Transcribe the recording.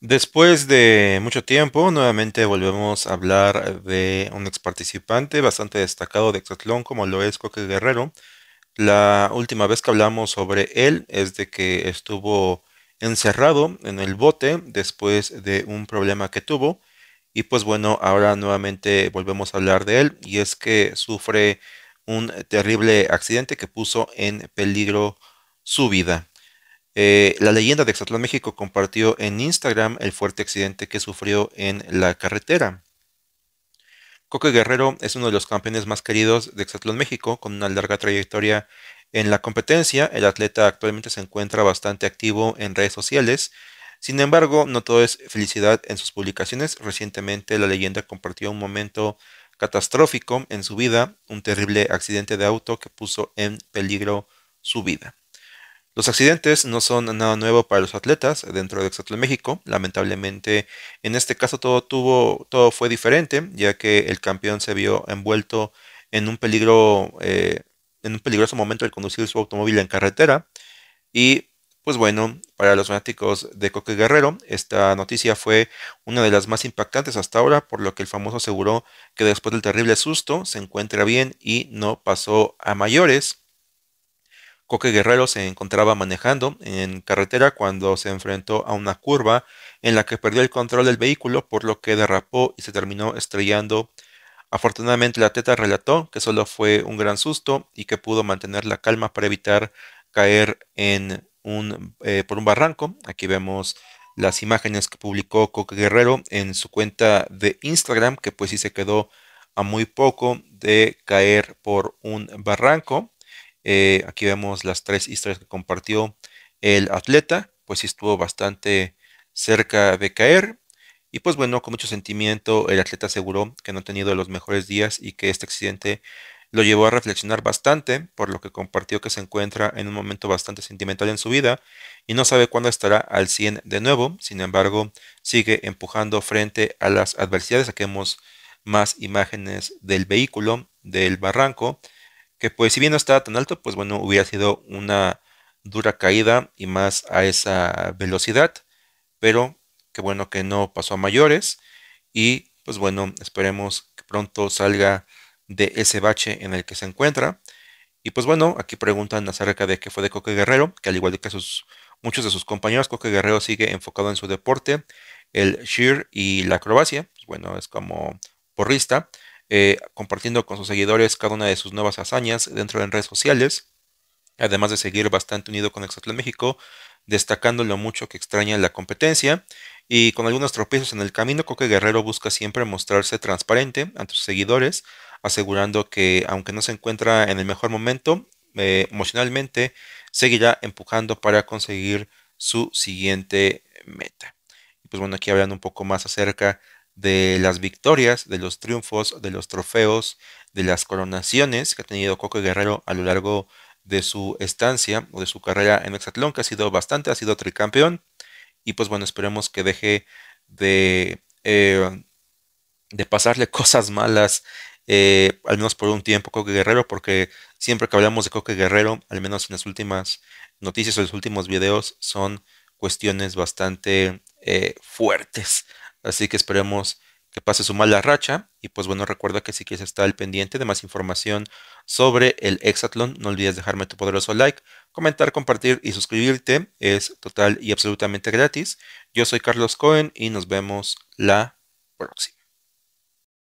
Después de mucho tiempo, nuevamente volvemos a hablar de un ex participante bastante destacado de Exatlón como lo es Coque Guerrero. La última vez que hablamos sobre él es de que estuvo encerrado en el bote después de un problema que tuvo. Y pues bueno, ahora nuevamente volvemos a hablar de él y es que sufre un terrible accidente que puso en peligro su vida. Eh, la leyenda de Exatlán México compartió en Instagram el fuerte accidente que sufrió en la carretera. Coque Guerrero es uno de los campeones más queridos de Exatlón México, con una larga trayectoria en la competencia. El atleta actualmente se encuentra bastante activo en redes sociales. Sin embargo, no todo es felicidad en sus publicaciones. Recientemente la leyenda compartió un momento catastrófico en su vida, un terrible accidente de auto que puso en peligro su vida. Los accidentes no son nada nuevo para los atletas dentro de Exatlón México. Lamentablemente, en este caso todo tuvo, todo fue diferente, ya que el campeón se vio envuelto en un peligro, eh, en un peligroso momento al conducir su automóvil en carretera. Y pues bueno, para los fanáticos de Coque Guerrero, esta noticia fue una de las más impactantes hasta ahora, por lo que el famoso aseguró que después del terrible susto se encuentra bien y no pasó a mayores. Coque Guerrero se encontraba manejando en carretera cuando se enfrentó a una curva en la que perdió el control del vehículo, por lo que derrapó y se terminó estrellando. Afortunadamente, la teta relató que solo fue un gran susto y que pudo mantener la calma para evitar caer en un, eh, por un barranco. Aquí vemos las imágenes que publicó Coque Guerrero en su cuenta de Instagram, que pues sí se quedó a muy poco de caer por un barranco. Eh, aquí vemos las tres historias que compartió el atleta, pues sí estuvo bastante cerca de caer. Y pues bueno, con mucho sentimiento el atleta aseguró que no ha tenido los mejores días y que este accidente lo llevó a reflexionar bastante, por lo que compartió que se encuentra en un momento bastante sentimental en su vida y no sabe cuándo estará al 100 de nuevo, sin embargo, sigue empujando frente a las adversidades. Saquemos más imágenes del vehículo, del barranco, que pues si bien no estaba tan alto, pues bueno, hubiera sido una dura caída y más a esa velocidad, pero qué bueno que no pasó a mayores y pues bueno, esperemos que pronto salga de ese bache en el que se encuentra. Y pues bueno, aquí preguntan acerca de qué fue de Coque Guerrero, que al igual que sus, muchos de sus compañeros, Coque Guerrero sigue enfocado en su deporte, el sheer y la acrobacia. Pues bueno, es como porrista. Eh, compartiendo con sus seguidores cada una de sus nuevas hazañas dentro de redes sociales, además de seguir bastante unido con Exatlán México, destacando lo mucho que extraña la competencia y con algunos tropiezos en el camino, Coque Guerrero busca siempre mostrarse transparente ante sus seguidores, asegurando que aunque no se encuentra en el mejor momento eh, emocionalmente, seguirá empujando para conseguir su siguiente meta. Y pues bueno, aquí hablando un poco más acerca de las victorias, de los triunfos, de los trofeos, de las coronaciones que ha tenido Coque Guerrero a lo largo de su estancia o de su carrera en Hexatlón, que ha sido bastante, ha sido tricampeón. Y pues bueno, esperemos que deje de, eh, de pasarle cosas malas, eh, al menos por un tiempo, Coque Guerrero, porque siempre que hablamos de Coque Guerrero, al menos en las últimas noticias o los últimos videos, son cuestiones bastante eh, fuertes Así que esperemos que pase su mala racha. Y pues bueno, recuerda que si quieres estar al pendiente de más información sobre el exatlon no olvides dejarme tu poderoso like, comentar, compartir y suscribirte. Es total y absolutamente gratis. Yo soy Carlos Cohen y nos vemos la próxima.